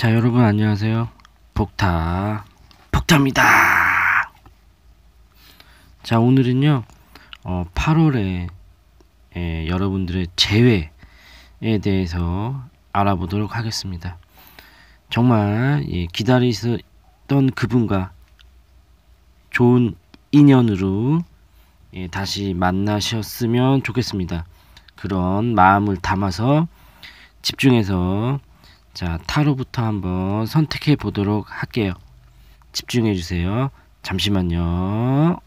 자 여러분 안녕하세요 복타 복타니다자 오늘은요 어, 8월에 예, 여러분들의 재회에 대해서 알아보도록 하겠습니다 정말 예, 기다리던 그분과 좋은 인연으로 예, 다시 만나셨으면 좋겠습니다 그런 마음을 담아서 집중해서 자, 타로부터 한번 선택해 보도록 할게요. 집중해 주세요. 잠시만요.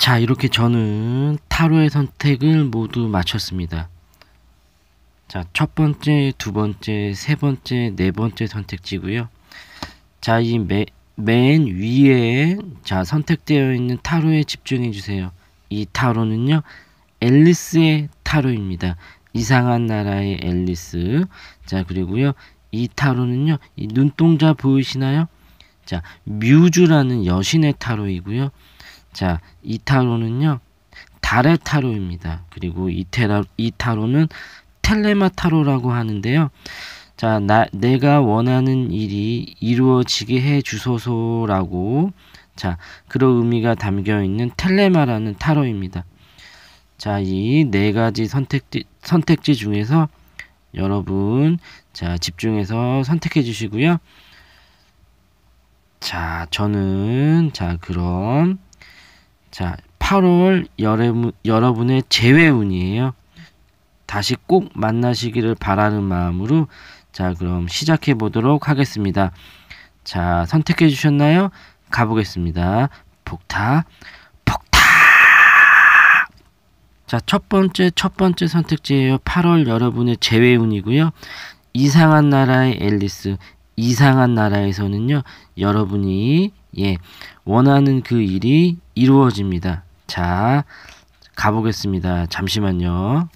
자, 이렇게 저는 타로의 선택을 모두 마쳤습니다. 자, 첫 번째, 두 번째, 세 번째, 네 번째 선택지고요. 자, 이 맨 위에 자, 선택되어 있는 타로에 집중해 주세요. 이 타로는요. 앨리스의 타로입니다. 이상한 나라의 앨리스. 자, 그리고요. 이 타로는요. 이 눈동자 보이시나요? 자, 뮤즈라는 여신의 타로이고요. 자, 이 타로는요. 달의 타로입니다. 그리고 이, 테라, 이 타로는 텔레마 타로라고 하는데요. 자, 나, 내가 원하는 일이 이루어지게 해 주소서라고 자, 그런 의미가 담겨 있는 텔레마라는 타로입니다. 자, 이 네 가지 선택지, 선택지 중에서 여러분 자, 집중해서 선택해 주시고요. 자, 저는 자, 그럼 자, 8월 여러분, 여러분의 재회운이에요. 다시 꼭 만나시기를 바라는 마음으로 자, 그럼 시작해 보도록 하겠습니다. 자, 선택해 주셨나요? 가보겠습니다. 폭타, 폭타! 자, 첫 번째, 첫 번째 선택지예요. 8월 여러분의 재회운이고요. 이상한 나라의 앨리스, 이상한 나라에서는요, 여러분이 예, 원하는 그 일이 이루어집니다. 자, 가보겠습니다. 잠시만요.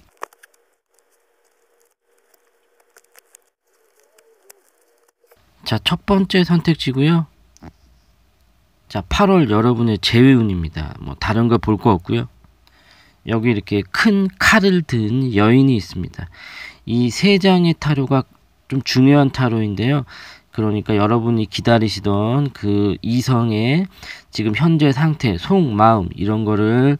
자, 첫 번째 선택지고요. 자, 8월 여러분의 재회운입니다. 뭐 다른 거 볼 거 없고요. 여기 이렇게 큰 칼을 든 여인이 있습니다. 이 세 장의 타로가 좀 중요한 타로인데요. 그러니까 여러분이 기다리시던 그 이성의 지금 현재 상태, 속, 마음 이런 거를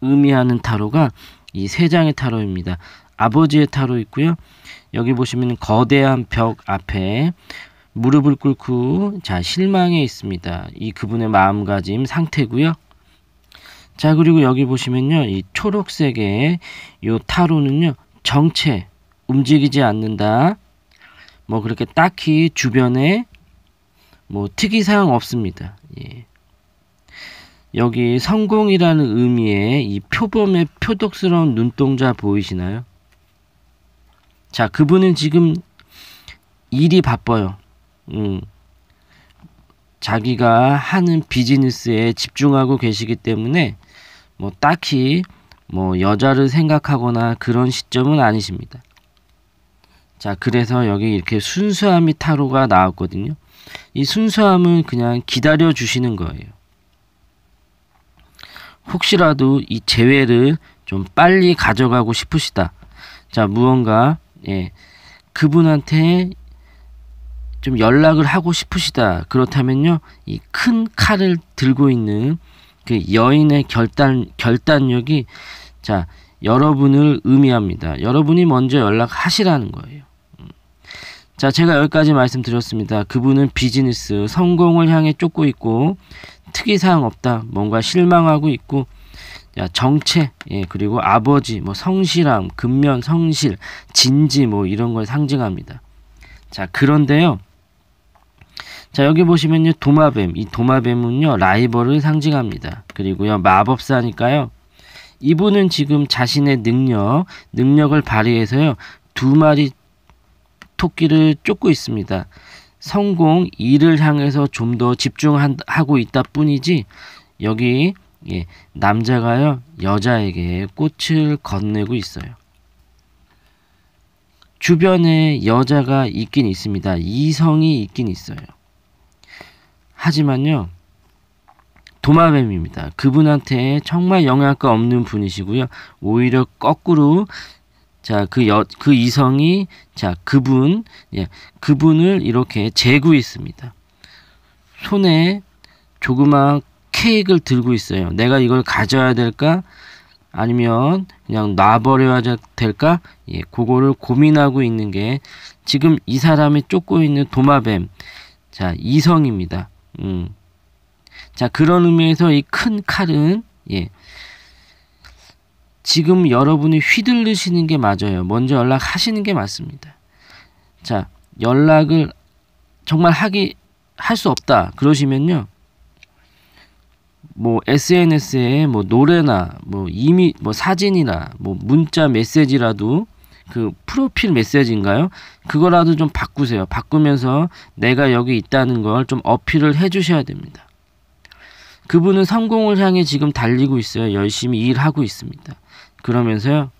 의미하는 타로가 이 세 장의 타로입니다. 아버지의 타로 있고요. 여기 보시면 거대한 벽 앞에 무릎을 꿇고 자 실망해 있습니다. 이 그분의 마음가짐 상태고요. 자 그리고 여기 보시면요. 이 초록색의 요 타로는요. 정체 움직이지 않는다. 뭐 그렇게 딱히 주변에 뭐 특이사항 없습니다. 예. 여기 성공이라는 의미의 이 표범의 표독스러운 눈동자 보이시나요? 자, 그분은 지금 일이 바빠요. 음. 자기가 하는 비즈니스에 집중하고 계시기 때문에 뭐 딱히 뭐 여자를 생각하거나 그런 시점은 아니십니다. 자, 그래서 여기 이렇게 순수함이 타로가 나왔거든요. 이 순수함은 그냥 기다려 주시는 거예요. 혹시라도 이 재회를 좀 빨리 가져가고 싶으시다. 자, 무언가 예. 그분한테 좀 연락을 하고 싶으시다. 그렇다면요. 이 큰 칼을 들고 있는 그 여인의 결단 결단력이 자, 여러분을 의미합니다. 여러분이 먼저 연락하시라는 거예요. 자, 제가 여기까지 말씀드렸습니다. 그분은 비즈니스, 성공을 향해 쫓고 있고, 특이사항 없다, 뭔가 실망하고 있고, 야, 정체, 예, 그리고 아버지, 뭐 성실함, 근면, 성실, 진지, 뭐 이런 걸 상징합니다. 자, 그런데요. 자, 여기 보시면요. 도마뱀. 이 도마뱀은요, 라이벌을 상징합니다. 그리고요, 마법사니까요. 이분은 지금 자신의 능력, 능력을 발휘해서요, 두 마리 토끼를 쫓고 있습니다. 성공 일을 향해서 좀 더 집중하고 있다 뿐이지 여기 예, 남자가요 여자에게 꽃을 건네고 있어요. 주변에 여자가 있긴 있습니다. 이성이 있긴 있어요. 하지만요 도마뱀입니다. 그분한테 정말 영향가 없는 분이시고요. 오히려 거꾸로 자, 그 여, 그 이성이, 자, 그분, 예, 그분을 이렇게 재고 있습니다. 손에 조그만 케이크를 들고 있어요. 내가 이걸 가져야 될까? 아니면 그냥 놔버려야 될까? 예, 그거를 고민하고 있는 게 지금 이 사람이 쫓고 있는 도마뱀. 자, 이성입니다. 음. 자, 그런 의미에서 이 큰 칼은, 예, 지금 여러분이 휘둘르시는 게 맞아요. 먼저 연락하시는 게 맞습니다. 자, 연락을 정말 하기 할 수 없다. 그러시면요. 뭐 SNS에 뭐 노래나 뭐 이미 뭐 사진이나 뭐 문자 메시지라도 그 프로필 메시지인가요? 그거라도 좀 바꾸세요. 바꾸면서 내가 여기 있다는 걸 좀 어필을 해 주셔야 됩니다. 그분은 성공을 향해 지금 달리고 있어요. 열심히 일하고 있습니다. 그러면서요.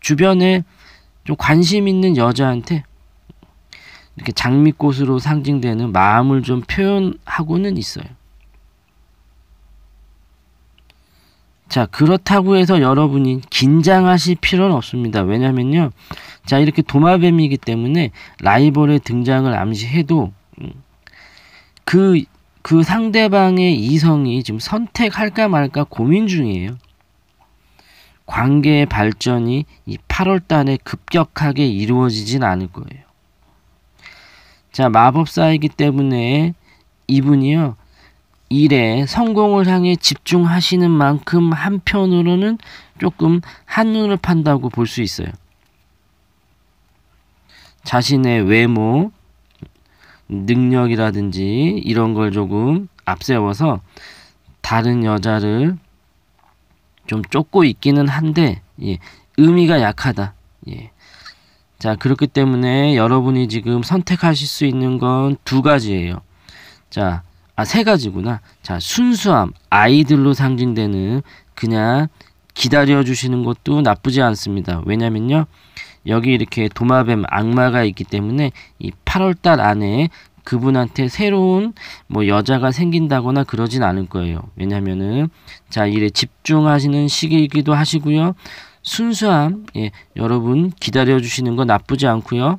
주변에 좀 관심 있는 여자한테 이렇게 장미꽃으로 상징되는 마음을 좀 표현하고는 있어요. 자, 그렇다고 해서 여러분이 긴장하실 필요는 없습니다. 왜냐면요. 자, 이렇게 도마뱀이기 때문에 라이벌의 등장을 암시해도 음, 그, 그 상대방의 이성이 지금 선택할까 말까 고민 중이에요. 관계의 발전이 이 8월 달에 급격하게 이루어지진 않을 거예요. 자, 마법사이기 때문에 이분이요. 일에 성공을 향해 집중하시는 만큼 한편으로는 조금 한눈을 판다고 볼 수 있어요. 자신의 외모, 능력이라든지 이런 걸 조금 앞세워서 다른 여자를 좀 좁고 있기는 한데 예, 의미가 약하다. 예. 자 그렇기 때문에 여러분이 지금 선택하실 수 있는 건 두 가지예요. 자, 아 세 가지구나. 자 순수함 아이들로 상징되는 그냥 기다려 주시는 것도 나쁘지 않습니다. 왜냐면요. 여기 이렇게 도마뱀 악마가 있기 때문에 이 8월달 안에 그분한테 새로운 뭐 여자가 생긴다거나 그러진 않을 거예요. 왜냐면은 자, 일에 집중하시는 시기이기도 하시고요. 순수함, 예, 여러분 기다려주시는 거 나쁘지 않고요.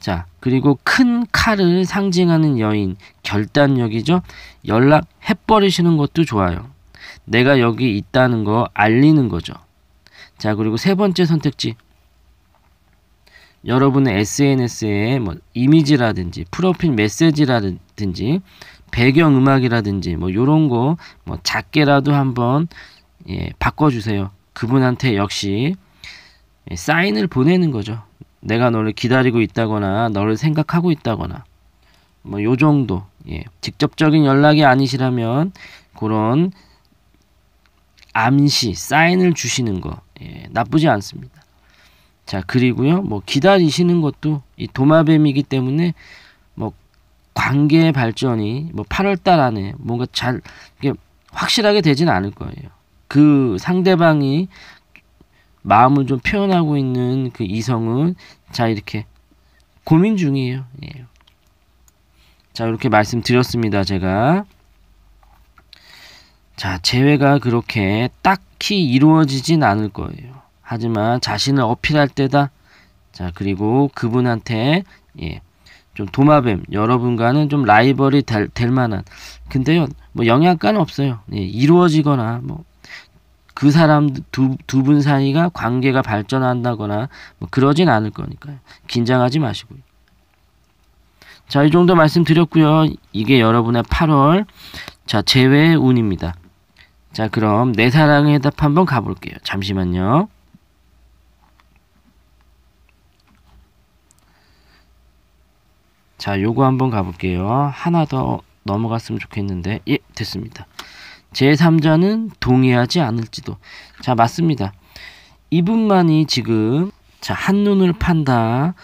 자, 그리고 큰 칼을 상징하는 여인, 결단력이죠. 연락해버리시는 것도 좋아요. 내가 여기 있다는 거 알리는 거죠. 자, 그리고 세 번째 선택지, 여러분의 SNS에 뭐 이미지라든지 프로필 메시지라든지 배경 음악이라든지 뭐 요런 거 뭐 작게라도 한번 예, 바꿔 주세요. 그분한테 역시 예, 사인을 보내는 거죠. 내가 너를 기다리고 있다거나 너를 생각하고 있다거나 뭐 요 정도. 예. 직접적인 연락이 아니시라면 그런 암시, 사인을 주시는 거 예, 나쁘지 않습니다. 자, 그리고요. 뭐 기다리시는 것도 이 도마뱀이기 때문에 뭐관계 발전이 뭐 8월 달 안에 뭔가 잘 이게 확실하게 되진 않을 거예요. 그 상대방이 마음을 좀 표현하고 있는 그 이성은 자 이렇게 고민 중이에요. 예. 자 이렇게 말씀드렸습니다. 제가 자 재회가 그렇게 딱히 이루어지진 않을 거예요. 하지만 자신을 어필할 때다. 자, 그리고 그분한테 예. 좀 도마뱀 여러분과는 좀 라이벌이 될, 될 만한 근데요 뭐 영향가는 없어요 예, 이루어지거나 뭐 그 사람 두두 분 사이가 관계가 발전한다거나 뭐 그러진 않을 거니까요 긴장하지 마시고요 자 이 정도 말씀드렸고요 이게 여러분의 8월 자 제외 운입니다 자 그럼 내 사랑에 답 한번 가볼게요 잠시만요 자 요거 한번 가볼게요 하나 더 넘어갔으면 좋겠는데 예 됐습니다 제3자는 동의하지 않을지도 자 맞습니다 이분만이 지금 자 한눈을 판다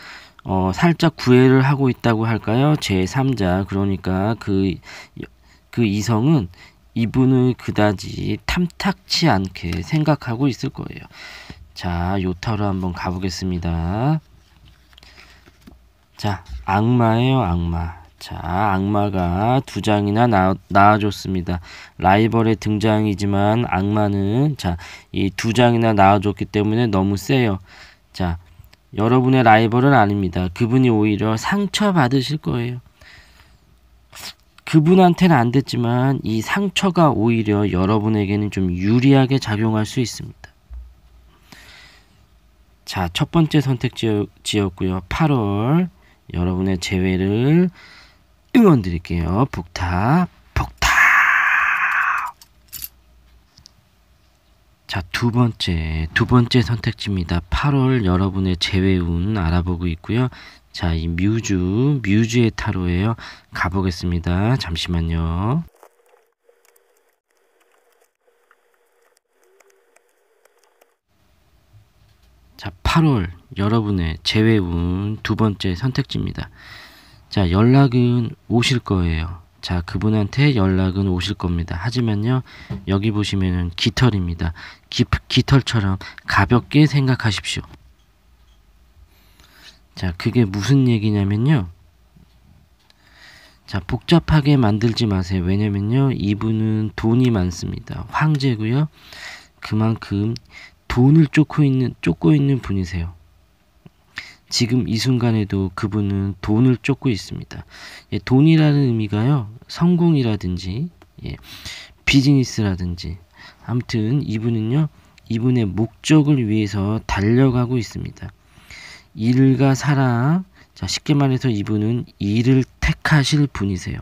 어, 살짝 구애를 하고 있다고 할까요 제3자 그러니까 그그 그 이성은 이분을 그다지 탐탁치 않게 생각하고 있을 거예요 자 요타로 한번 가보겠습니다 자, 악마예요, 악마. 자, 악마가 두 장이나 나, 와줬습니다 라이벌의 등장이지만 악마는 자, 이 두 장이나 나와줬기 때문에 너무 세요. 자, 여러분의 라이벌은 아닙니다. 그분이 오히려 상처받으실 거예요. 그분한테는 안 됐지만 이 상처가 오히려 여러분에게는 좀 유리하게 작용할 수 있습니다. 자, 첫 번째 선택 지였고요. 8월 여러분의 재회를 응원 드릴게요. 북타북타 자, 두 번째, 두 번째 선택지입니다. 8월 여러분의 재회운 알아보고 있고요. 자, 이 뮤즈, 뮤즈의 타로예요. 가보겠습니다. 잠시만요. 자, 8월 여러분의 재회운 두 번째 선택지입니다. 자, 연락은 오실 거예요. 자, 그분한테 연락은 오실 겁니다. 하지만요, 여기 보시면은 깃털입니다. 기, 깃털처럼 가볍게 생각하십시오. 자, 그게 무슨 얘기냐면요. 자, 복잡하게 만들지 마세요. 왜냐면요, 이분은 돈이 많습니다. 황제고요. 그만큼 돈을 쫓고 있는 쫓고 있는 분이세요. 지금 이 순간에도 그분은 돈을 쫓고 있습니다. 예, 돈이라는 의미가요. 성공이라든지 예, 비즈니스라든지 아무튼 이분은요. 이분의 목적을 위해서 달려가고 있습니다. 일과 사랑 자, 쉽게 말해서 이분은 일을 택하실 분이세요.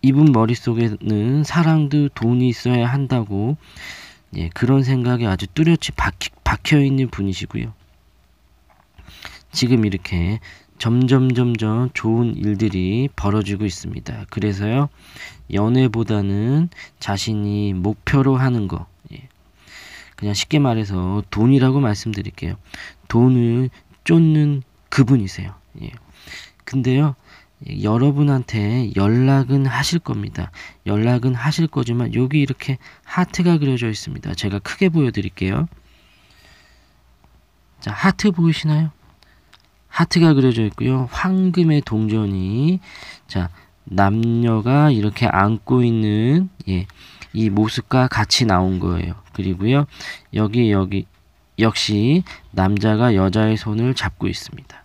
이분 머릿속에는 사랑도 돈이 있어야 한다고 예, 그런 생각이 아주 뚜렷이 박혀 있는 분이시고요. 지금 이렇게 점점 점점 좋은 일들이 벌어지고 있습니다. 그래서요, 연애보다는 자신이 목표로 하는 거, 예, 그냥 쉽게 말해서 돈이라고 말씀드릴게요. 돈을 쫓는 그분이세요. 예. 근데요, 여러분한테 연락은 하실 겁니다. 연락은 하실 거지만 여기 이렇게 하트가 그려져 있습니다. 제가 크게 보여드릴게요. 자, 하트 보이시나요? 하트가 그려져 있고요. 황금의 동전이 자 남녀가 이렇게 안고 있는 예, 이 모습과 같이 나온 거예요. 그리고요 여기 여기 역시 남자가 여자의 손을 잡고 있습니다.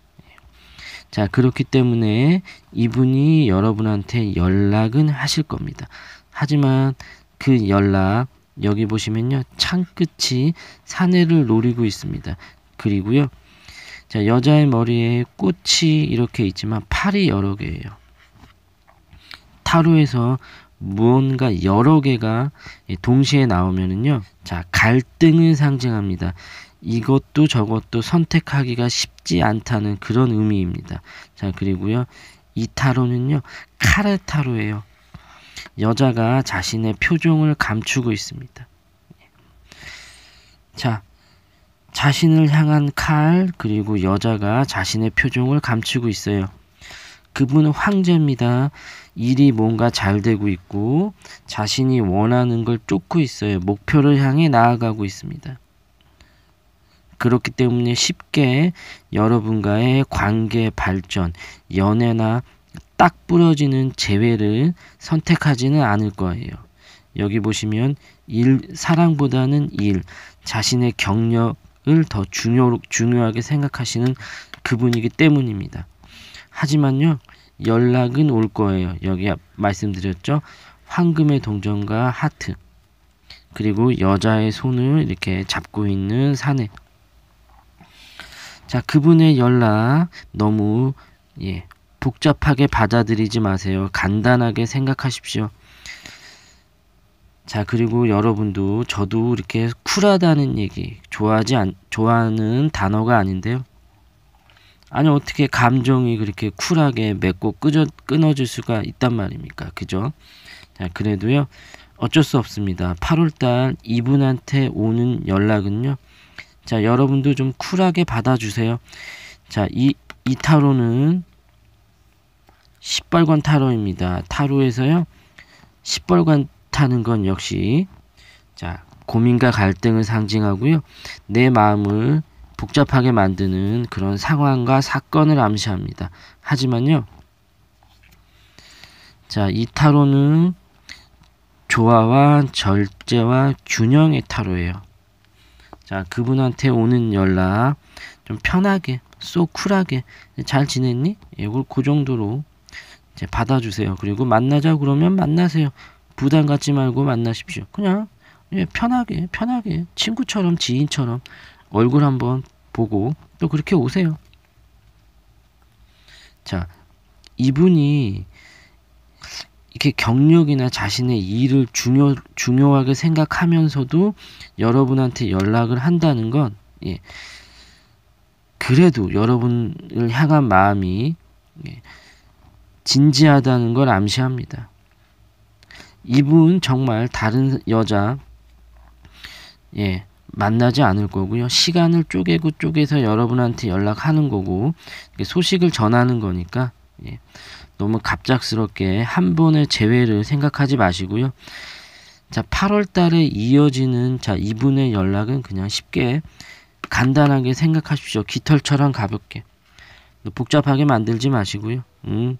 자, 그렇기 때문에 이분이 여러분한테 연락은 하실 겁니다. 하지만 그 연락, 여기 보시면요. 창 끝이 사내를 노리고 있습니다. 그리고요. 자, 여자의 머리에 꽃이 이렇게 있지만 팔이 여러 개예요. 타로에서 무언가 여러 개가 동시에 나오면은요. 자, 갈등을 상징합니다. 이것도 저것도 선택하기가 쉽지 않다는 그런 의미입니다. 자, 그리고요. 이 타로는요. 카레 타로예요. 여자가 자신의 표정을 감추고 있습니다. 자, 자신을 향한 칼, 그리고 여자가 자신의 표정을 감추고 있어요. 그분은 황제입니다. 일이 뭔가 잘 되고 있고, 자신이 원하는 걸 쫓고 있어요. 목표를 향해 나아가고 있습니다. 그렇기 때문에 쉽게 여러분과의 관계 발전, 연애나 딱 부러지는 재회를 선택하지는 않을 거예요. 여기 보시면 일, 사랑보다는 일, 자신의 경력을 더 중요, 중요하게 생각하시는 그분이기 때문입니다. 하지만요, 연락은 올 거예요. 여기 말씀드렸죠? 황금의 동전과 하트. 그리고 여자의 손을 이렇게 잡고 있는 사내. 자, 그분의 연락 너무 예, 복잡하게 받아들이지 마세요. 간단하게 생각하십시오. 자, 그리고 여러분도 저도 이렇게 쿨하다는 얘기 좋아하지 않, 좋아하는 단어가 아닌데요. 아니 어떻게 감정이 그렇게 쿨하게 맺고 끄져, 끊어질 수가 있단 말입니까? 그죠? 자, 그래도요. 어쩔 수 없습니다. 8월달 이분한테 오는 연락은요. 자, 여러분도 좀 쿨하게 받아주세요. 자, 이, 이 타로는 10벌관 타로입니다. 타로에서요. 10벌관 타는 건 역시 자, 고민과 갈등을 상징하고요. 내 마음을 복잡하게 만드는 그런 상황과 사건을 암시합니다. 하지만요. 자, 이 타로는 조화와 절제와 균형의 타로예요. 자, 그분한테 오는 연락 좀 편하게, 쏘 쿨하게 잘 지냈니? 이걸 예, 그, 그 정도로 이제 받아주세요. 그리고 만나자 그러면 만나세요. 부담 갖지 말고 만나십시오. 그냥 예, 편하게, 편하게 친구처럼 지인처럼 얼굴 한번 보고 또 그렇게 오세요. 자, 이분이 이렇게 경력이나 자신의 일을 중요, 중요하게 생각하면서도 여러분한테 연락을 한다는 건, 예, 그래도 여러분을 향한 마음이 예, 진지하다는 걸 암시합니다. 이분 정말 다른 여자, 예, 만나지 않을 거고요. 시간을 쪼개고 쪼개서 여러분한테 연락하는 거고, 소식을 전하는 거니까, 예. 너무 갑작스럽게 한 번의 재회를 생각하지 마시고요. 자, 8월 달에 이어지는 자, 이분의 연락은 그냥 쉽게 간단하게 생각하십시오. 깃털처럼 가볍게. 복잡하게 만들지 마시고요. 음.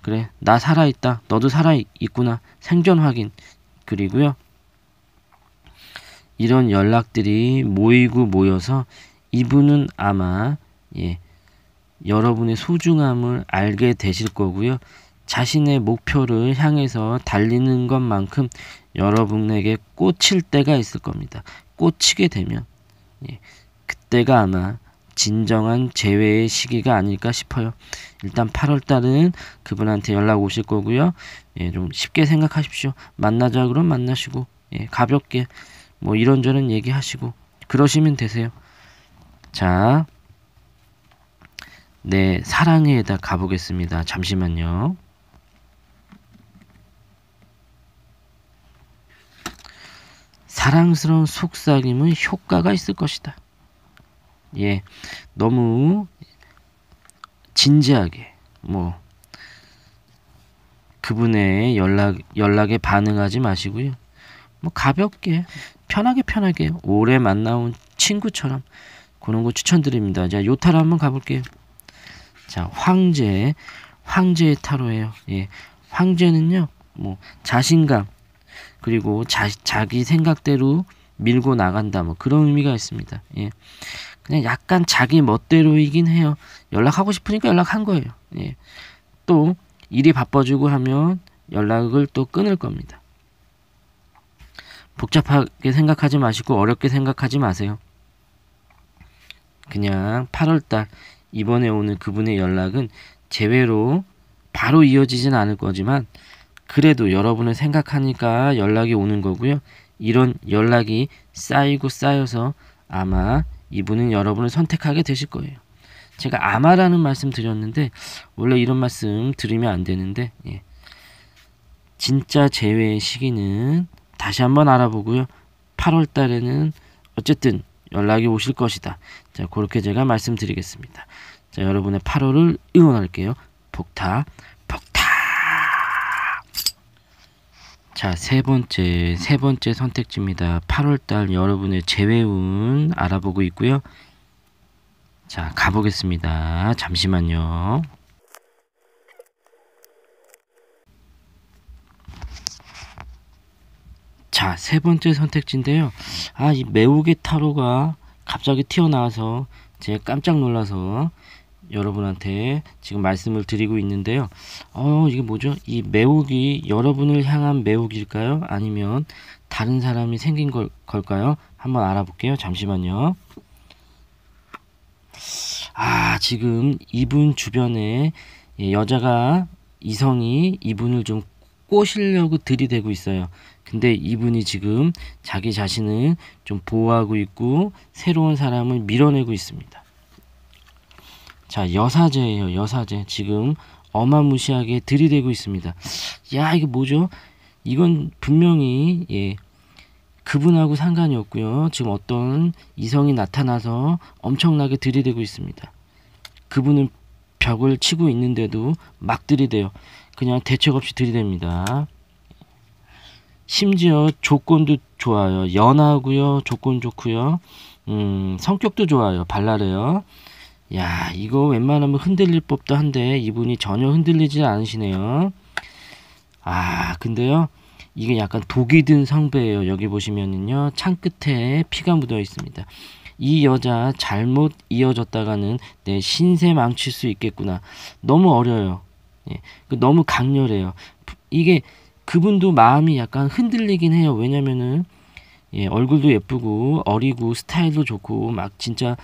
그래. 나 살아 있다. 너도 살아 있구나. 생존 확인. 그리고요. 이런 연락들이 모이고 모여서 이분은 아마 예. 여러분의 소중함을 알게 되실 거고요. 자신의 목표를 향해서 달리는 것만큼 여러분에게 꽂힐 때가 있을 겁니다. 꽂히게 되면 예, 그때가 아마 진정한 재회의 시기가 아닐까 싶어요. 일단 8월 달은 그분한테 연락 오실 거고요. 예, 좀 쉽게 생각하십시오. 만나자 그럼 만나시고 예, 가볍게 뭐 이런저런 얘기하시고 그러시면 되세요. 자, 네, 사랑에다 가보겠습니다. 잠시만요. 사랑스러운 속삭임은 효과가 있을 것이다. 예, 너무 진지하게 뭐 그분의 연락 연락에 반응하지 마시고요. 뭐 가볍게 편하게 편하게 오래 만나온 친구처럼 그런 거 추천드립니다. 자, 요타를 한번 가볼게요. 자, 황제. 황제의 타로예요. 예. 황제는요. 뭐 자신감 그리고 자, 자기 생각대로 밀고 나간다 뭐 그런 의미가 있습니다. 예. 그냥 약간 자기 멋대로이긴 해요. 연락하고 싶으니까 연락한 거예요. 예. 또 일이 바빠지고 하면 연락을 또 끊을 겁니다. 복잡하게 생각하지 마시고 어렵게 생각하지 마세요. 그냥 8월달 이번에 오는 그분의 연락은 제외로 바로 이어지진 않을 거지만 그래도 여러분을 생각하니까 연락이 오는 거고요. 이런 연락이 쌓이고 쌓여서 아마 이분은 여러분을 선택하게 되실 거예요. 제가 아마라는 말씀 드렸는데 원래 이런 말씀 드리면 안 되는데 예. 진짜 제외의 시기는 다시 한번 알아보고요. 8월 달에는 어쨌든 연락이 오실 것이다. 자, 그렇게 제가 말씀드리겠습니다. 자, 여러분의 8월을 응원할게요. 폭타, 폭타. 자, 세 번째, 세 번째 선택지입니다. 8월달 여러분의 재회운 알아보고 있고요. 자, 가보겠습니다. 잠시만요. 자, 세 번째 선택지인데요. 아, 이 매우개 타로가 갑자기 튀어나와서 제가 깜짝 놀라서 여러분한테 지금 말씀을 드리고 있는데요. 어, 이게 뭐죠? 이매우이 여러분을 향한 매혹일까요? 아니면 다른 사람이 생긴 걸, 걸까요? 한번 알아볼게요. 잠시만요. 아, 지금 이분 주변에 예, 여자가 이성이 이분을 좀 꼬시려고 들이대고 있어요. 근데 이분이 지금 자기 자신을 좀 보호하고 있고 새로운 사람을 밀어내고 있습니다. 자, 여사제예요. 여사제. 지금 어마무시하게 들이대고 있습니다. 야, 이게 뭐죠? 이건 분명히 예. 그분하고 상관이 없고요. 지금 어떤 이성이 나타나서 엄청나게 들이대고 있습니다. 그분은 벽을 치고 있는데도 막 들이대요. 그냥 대책 없이 들이댑니다. 심지어 조건도 좋아요. 연하고요. 조건 좋고요. 음, 성격도 좋아요. 발랄해요. 야, 이거 웬만하면 흔들릴 법도 한데 이분이 전혀 흔들리지 않으시네요. 아, 근데요. 이게 약간 독이 든상배예요 여기 보시면은요. 창 끝에 피가 묻어 있습니다. 이 여자 잘못 이어졌다가는 내 신세 망칠 수 있겠구나. 너무 어려요. 예, 그 너무 강렬해요. 이게 그분도 마음이 약간 흔들리긴 해요. 왜냐면은 예, 얼굴도 예쁘고 어리고 스타일도 좋고 막 진짜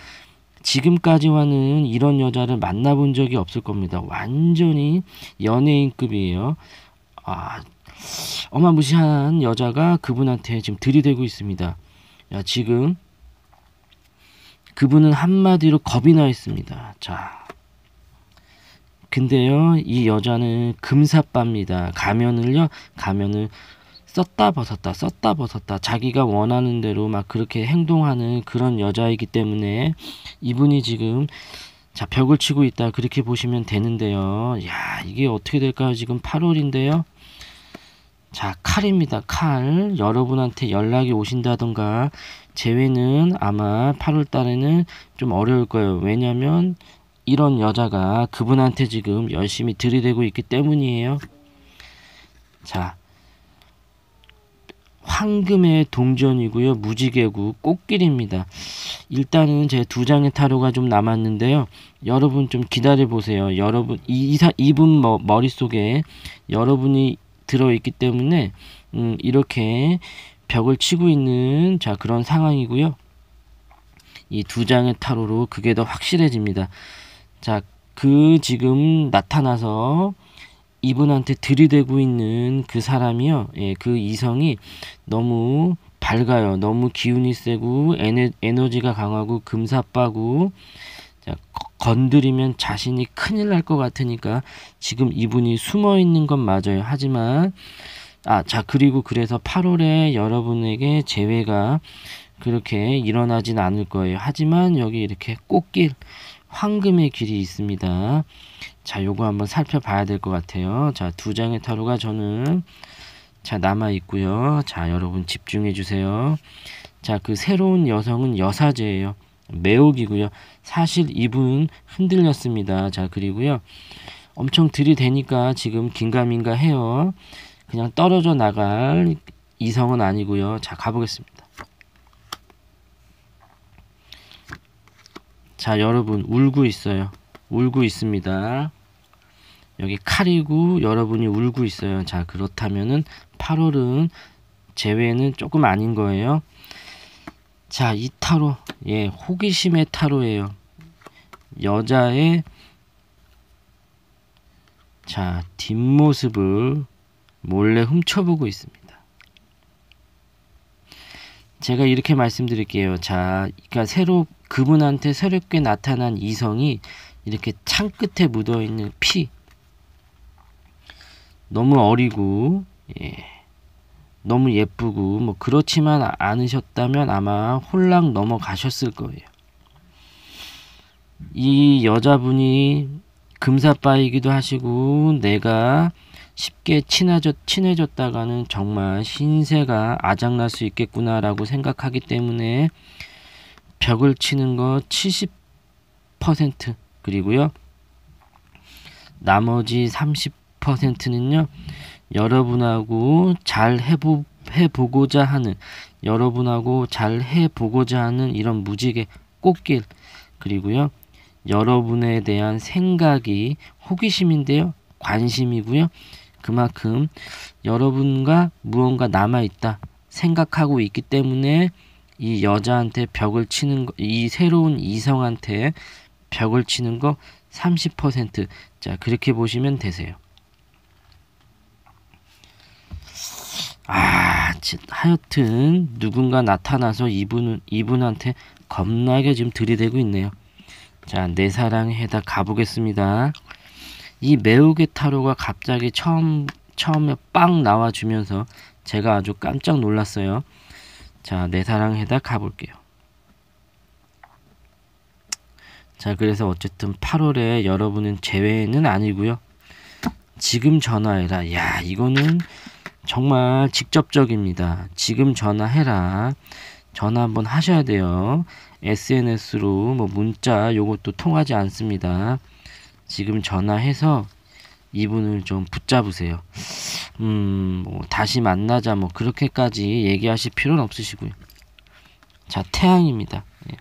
지금까지와는 이런 여자를 만나본 적이 없을 겁니다. 완전히 연예인급이에요. 아, 어마무시한 여자가 그분한테 지금 들이대고 있습니다. 야, 지금 그분은 한마디로 겁이 나 있습니다. 자, 근데요, 이 여자는 금사빠입니다. 가면을요, 가면을 썼다 벗었다, 썼다 벗었다, 자기가 원하는 대로 막 그렇게 행동하는 그런 여자이기 때문에 이분이 지금 자, 벽을 치고 있다. 그렇게 보시면 되는데요. 야, 이게 어떻게 될까요? 지금 8월인데요. 자, 칼입니다. 칼. 여러분한테 연락이 오신다던가, 재회는 아마 8월 달에는 좀 어려울 거예요. 왜냐면 이런 여자가 그분한테 지금 열심히 들이대고 있기 때문이에요. 자, 황금의 동전이고요. 무지개구 꽃길입니다. 일단은 제 두 장의 타로가 좀 남았는데요. 여러분 좀 기다려 보세요. 여러분 이, 이분 머릿속에 여러분이 들어 있기 때문에 음, 이렇게 벽을 치고 있는 자 그런 상황이고요. 이 두 장의 타로로 그게 더 확실해집니다. 자, 그 지금 나타나서 이분한테 들이대고 있는 그 사람이요. 예, 그 이성이 너무 밝아요. 너무 기운이 세고 에너, 에너지가 강하고 금사빠고 자, 건드리면 자신이 큰일 날 것 같으니까 지금 이분이 숨어 있는 건 맞아요. 하지만 아, 자, 그리고 그래서 8월에 여러분에게 재회가 그렇게 일어나진 않을 거예요. 하지만 여기 이렇게 꽃길 황금의 길이 있습니다. 자, 요거 한번 살펴봐야 될 것 같아요. 자, 두 장의 타로가 저는 자, 남아 있고요. 자, 여러분 집중해 주세요. 자, 그 새로운 여성은 여사제예요. 매혹이고요. 사실 이분 흔들렸습니다. 자, 그리고요. 엄청 들이대니까 지금 긴가민가 해요. 그냥 떨어져 나갈 이성은 아니고요. 자, 가보겠습니다. 자 여러분 울고 있어요 울고 있습니다 여기 칼이고 여러분이 울고 있어요 자 그렇다면은 8월은 제외는 조금 아닌 거예요 자이 타로 예 호기심의 타로예요 여자의 자 뒷모습을 몰래 훔쳐보고 있습니다 제가 이렇게 말씀드릴게요 자 그러니까 새로 그분한테 새롭게 나타난 이성이 이렇게 창 끝에 묻어 있는 피 너무 어리고 예. 너무 예쁘고 뭐 그렇지만 않으셨다면 아마 홀랑 넘어가셨을 거예요. 이 여자분이 금사빠이기도 하시고 내가 쉽게 친해졌, 친해졌다가는 정말 신세가 아작날 수 있겠구나라고 생각하기 때문에 벽을 치는 거 70% 그리고요. 나머지 30%는요. 여러분하고 잘 해보, 해보고자 하는 여러분하고 잘 해보고자 하는 이런 무지개 꽃길 그리고요. 여러분에 대한 생각이 호기심인데요. 관심이고요. 그만큼 여러분과 무언가 남아있다 생각하고 있기 때문에 이 여자한테 벽을 치는 거, 이 새로운 이성한테 벽을 치는 거 30%. 자, 그렇게 보시면 되세요. 아, 하여튼 누군가 나타나서 이분은 이분한테 겁나게 지금 들이대고 있네요. 자, 내 사랑 해다 가보겠습니다. 이 매우게 타로가 갑자기 처음 처음에 빵 나와주면서 제가 아주 깜짝 놀랐어요. 자, 내 사랑에다 가볼게요. 자, 그래서 어쨌든 8월에 여러분은 제외는 아니고요. 지금 전화해라. 야, 이거는 정말 직접적입니다. 지금 전화해라. 전화 한번 하셔야 돼요. SNS로 뭐 문자 요것도 통하지 않습니다. 지금 전화해서 이분을 좀 붙잡으세요. 음, 뭐 다시 만나자 뭐 그렇게까지 얘기하실 필요는 없으시고요. 자, 태양입니다. 예.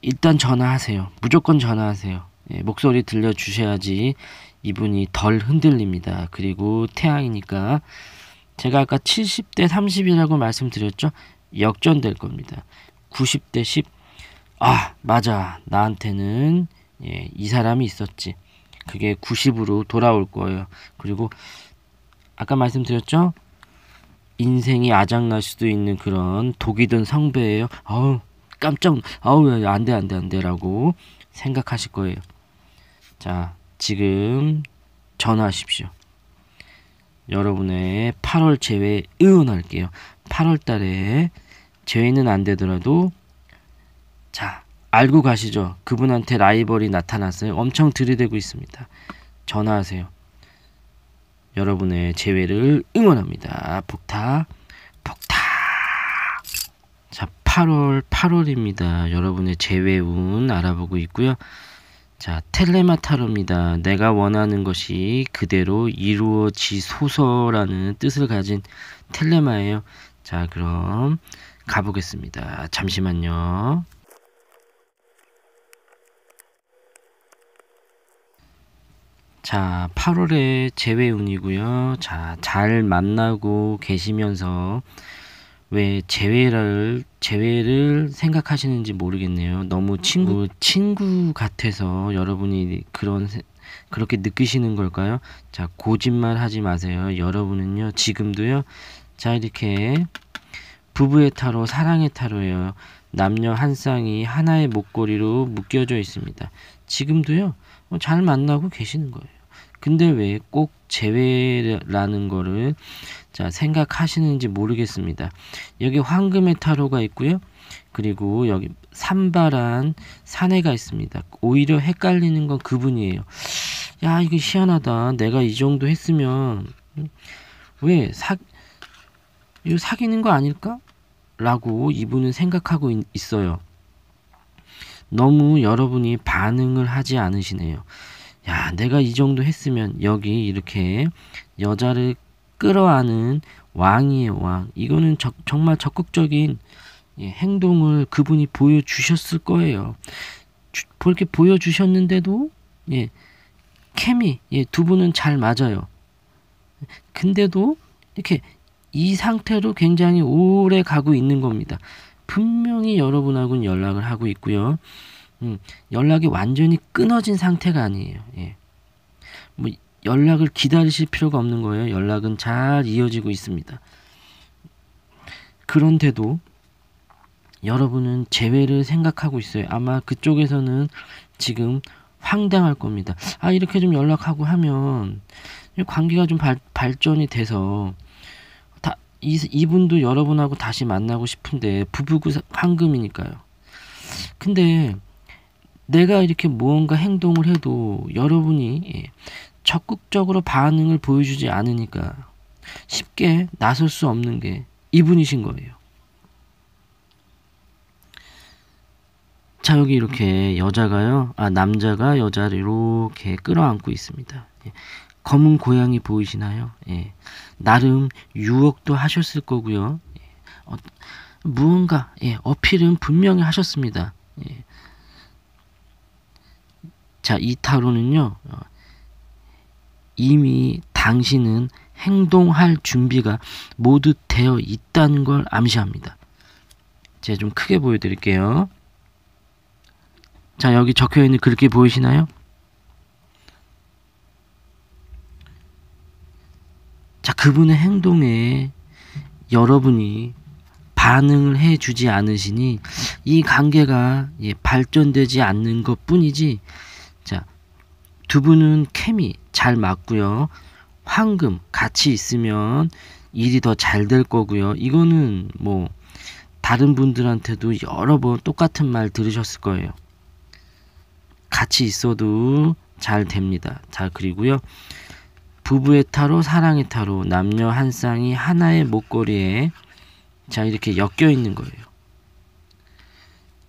일단 전화하세요. 무조건 전화하세요. 예, 목소리 들려주셔야지 이분이 덜 흔들립니다. 그리고 태양이니까 제가 아까 70대 30이라고 말씀드렸죠? 역전될 겁니다. 90대 10, 아, 맞아. 나한테는 예, 이 사람이 있었지. 그게 90으로 돌아올 거예요. 그리고 아까 말씀드렸죠? 인생이 아작날 수도 있는 그런 독이 든 성배예요. 아우, 깜짝, 아우, 안 돼, 안 돼, 안 돼. 라고 생각하실 거예요. 자, 지금 전화하십시오. 여러분의 8월 제외 의원할게요. 8월 달에 제외는 안 되더라도 자, 알고 가시죠. 그분한테 라이벌이 나타났어요. 엄청 들이대고 있습니다. 전화하세요. 여러분의 재회를 응원합니다. 폭타, 폭타. 자, 8월, 8월입니다. 여러분의 재회 운 알아보고 있고요. 자, 텔레마타로입니다. 내가 원하는 것이 그대로 이루어지소서라는 뜻을 가진 텔레마예요. 자, 그럼 가보겠습니다. 잠시만요. 자, 8월에 재회운이고요. 자, 잘 만나고 계시면서 왜 재회를 재회를 생각하시는지 모르겠네요. 너무 친구 친구 같아서 여러분이 그런 그렇게 느끼시는 걸까요? 자, 고집말 하지 마세요. 여러분은요. 지금도요. 자, 이렇게 부부의 타로, 사랑의 타로예요. 남녀 한 쌍이 하나의 목걸이로 묶여져 있습니다. 지금도요. 어, 잘 만나고 계시는 거예요. 근데 왜 꼭 제외라는 거를 자, 생각하시는지 모르겠습니다. 여기 황금의 타로가 있고요. 그리고 여기 산바란 사내가 있습니다. 오히려 헷갈리는 건 그분이에요. 야, 이거 희한하다. 내가 이 정도 했으면 왜 사, 이 사귀는 거 아닐까? 라고 이분은 생각하고 있어요. 너무 여러분이 반응을 하지 않으시네요. 야, 내가 이 정도 했으면 여기 이렇게 여자를 끌어안은 왕이에요, 왕. 이거는 적, 정말 적극적인 예, 행동을 그분이 보여주셨을 거예요. 주, 그렇게 보여주셨는데도, 예, 케미, 예, 두 분은 잘 맞아요. 근데도 이렇게 이 상태로 굉장히 오래 가고 있는 겁니다. 분명히 여러분하고는 연락을 하고 있고요. 음, 연락이 완전히 끊어진 상태가 아니에요. 예. 뭐 연락을 기다리실 필요가 없는 거예요. 연락은 잘 이어지고 있습니다. 그런데도 여러분은 재회를 생각하고 있어요. 아마 그쪽에서는 지금 황당할 겁니다. 아, 이렇게 좀 연락하고 하면 관계가 좀 발, 발전이 돼서 다, 이, 이분도 여러분하고 다시 만나고 싶은데 부부구 황금이니까요. 근데 내가 이렇게 무언가 행동을 해도 여러분이 예, 적극적으로 반응을 보여주지 않으니까 쉽게 나설 수 없는 게 이분이신 거예요. 자, 여기 이렇게 여자가요, 아, 남자가 여자를 이렇게 끌어안고 있습니다. 예, 검은 고양이 보이시나요? 예. 나름 유혹도 하셨을 거고요. 예. 어, 무언가 예. 어필은 분명히 하셨습니다. 예. 자, 이 타로는요. 어, 이미 당신은 행동할 준비가 모두 되어 있다는 걸 암시합니다. 제가 좀 크게 보여드릴게요. 자, 여기 적혀있는 그렇게 보이시나요? 자, 그분의 행동에 여러분이 반응을 해주지 않으시니 이 관계가 예, 발전되지 않는 것 뿐이지 두 분은 케미 잘 맞고요. 황금 같이 있으면 일이 더 잘 될 거고요. 이거는 뭐 다른 분들한테도 여러 번 똑같은 말 들으셨을 거예요. 같이 있어도 잘 됩니다. 자, 그리고요. 부부의 타로, 사랑의 타로, 남녀 한 쌍이 하나의 목걸이에 자, 이렇게 엮여 있는 거예요.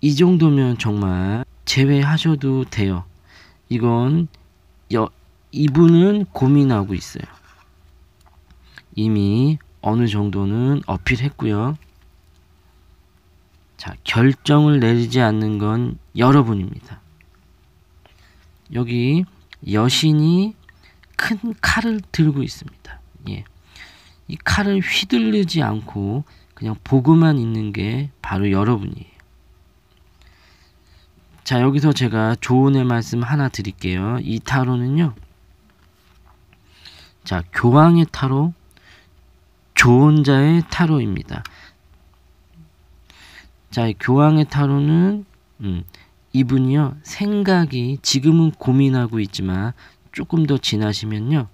이 정도면 정말 제외하셔도 돼요. 이건 여, 이분은 고민하고 있어요. 이미 어느 정도는 어필했고요. 자, 결정을 내리지 않는 건 여러분입니다. 여기 여신이 큰 칼을 들고 있습니다. 예. 이 칼을 휘둘르지 않고 그냥 보고만 있는 게 바로 여러분이에요. 자, 여기서 제가 조언의 말씀 하나 드릴게요. 이 타로는요. 자, 교황의 타로, 조언자의 타로입니다. 자, 교황의 타로는 음, 이분이요. 생각이 지금은 고민하고 있지만 조금 더 지나시면요.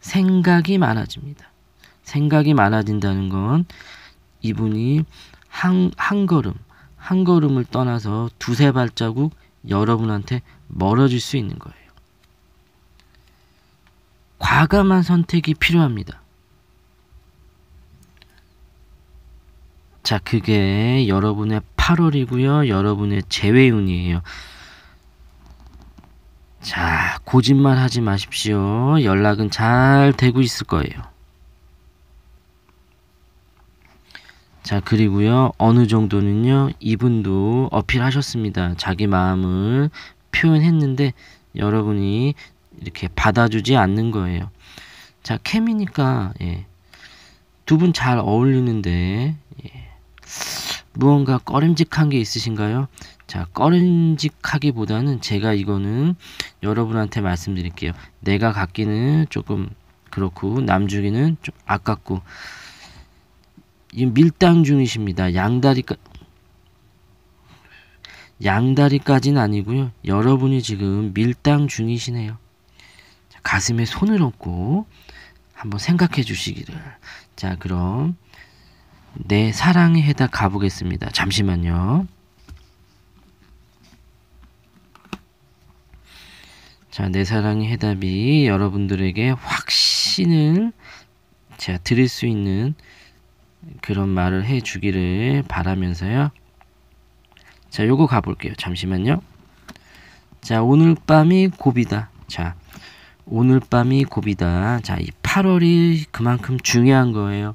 생각이 많아집니다. 생각이 많아진다는 건 이분이 한, 한 걸음, 한 걸음을 떠나서 두세 발자국 여러분한테 멀어질 수 있는 거예요. 과감한 선택이 필요합니다. 자, 그게 여러분의 8월이고요. 여러분의 재회운이에요. 자, 고집만 하지 마십시오. 연락은 잘 되고 있을 거예요. 자, 그리고요. 어느 정도는요. 이분도 어필하셨습니다. 자기 마음을 표현했는데 여러분이 이렇게 받아주지 않는 거예요. 자, 케미니까 예. 두 분 잘 어울리는데 예. 무언가 꺼림직한 게 있으신가요? 자, 꺼림직하기보다는 제가 이거는 여러분한테 말씀드릴게요. 내가 갖기는 조금 그렇고 남주기는 좀 아깝고 이 밀당 중이십니다. 양다리까 양다리까지는 아니고요. 여러분이 지금 밀당 중이시네요. 자, 가슴에 손을 얹고 한번 생각해 주시기를. 자, 그럼 내 사랑에 해다 가보겠습니다. 잠시만요. 자, 내 사랑의 해답이 여러분들에게 확신을 제가 드릴 수 있는 그런 말을 해 주기를 바라면서요. 자, 요거 가볼게요. 잠시만요. 자, 오늘 밤이 고비다. 자, 오늘 밤이 고비다. 자, 이 8월이 그만큼 중요한 거예요.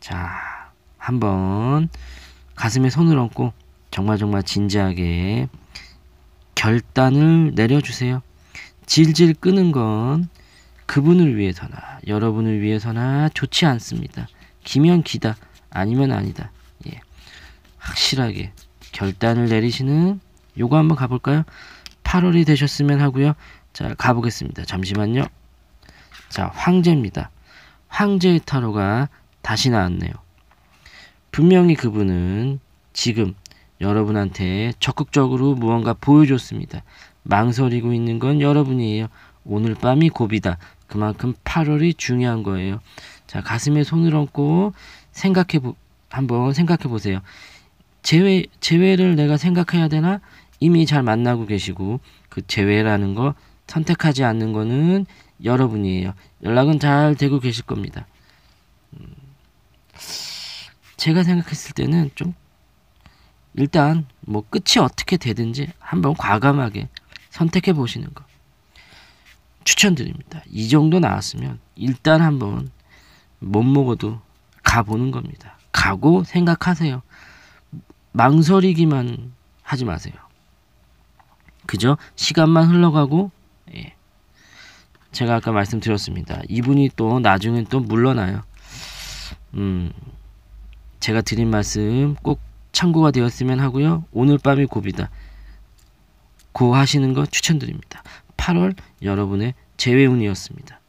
자, 한번 가슴에 손을 얹고 정말 정말 진지하게 결단을 내려주세요. 질질 끄는 건 그분을 위해서나 여러분을 위해서나 좋지 않습니다. 기면 기다 아니면 아니다 예. 확실하게 결단을 내리시는 요거 한번 가볼까요 8월이 되셨으면 하고요 자 가보겠습니다 잠시만요 자 황제입니다 황제의 타로가 다시 나왔네요 분명히 그분은 지금 여러분한테 적극적으로 무언가 보여줬습니다 망설이고 있는 건 여러분이에요 오늘 밤이 고비다 그만큼 8월이 중요한 거예요 자, 가슴에 손을 얹고 생각해 보, 한번 생각해 보세요. 재회 재회를 내가 생각해야 되나? 이미 잘 만나고 계시고 그 재회라는 거 선택하지 않는 거는 여러분이에요. 연락은 잘 되고 계실 겁니다. 음, 제가 생각했을 때는 좀 일단 뭐 끝이 어떻게 되든지 한번 과감하게 선택해 보시는 거 추천드립니다. 이 정도 나왔으면 일단 한번 못 먹어도 가보는 겁니다. 가고 생각하세요. 망설이기만 하지 마세요. 그죠? 시간만 흘러가고 예. 제가 아까 말씀드렸습니다. 이분이 또 나중에 또 물러나요. 음, 제가 드린 말씀 꼭 참고가 되었으면 하고요. 오늘 밤이 고비다. 고 하시는 거 추천드립니다. 8월 여러분의 재회운이었습니다.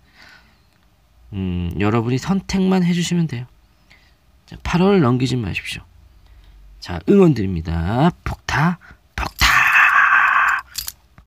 음, 여러분이 선택만 해주시면 돼요. 자, 8월 넘기지 마십시오. 자, 응원 드립니다. 폭타, 폭타!